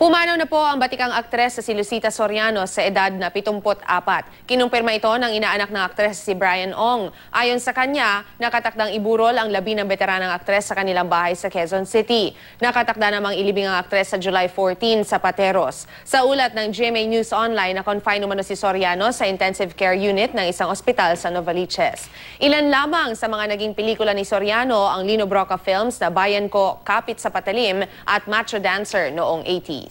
Pumanaw na po ang batikang aktres si Lucita Soriano sa edad na 74. Kinumpirma ito ng inaanak ng aktres si Brian Ong. Ayon sa kanya, nakatakdang iburol ang labi ng veteranang aktres sa kanilang bahay sa Quezon City. Nakatakda namang ilibing ang aktres sa July 14 sa Pateros. Sa ulat ng GMA News Online, na-confine umano si Soriano sa intensive care unit ng isang ospital sa Novaliches. Ilan lamang sa mga naging pelikula ni Soriano ang Lino Broca Films na Bayan Ko, Kapit sa Patalim at Macho Dancer noong 80s.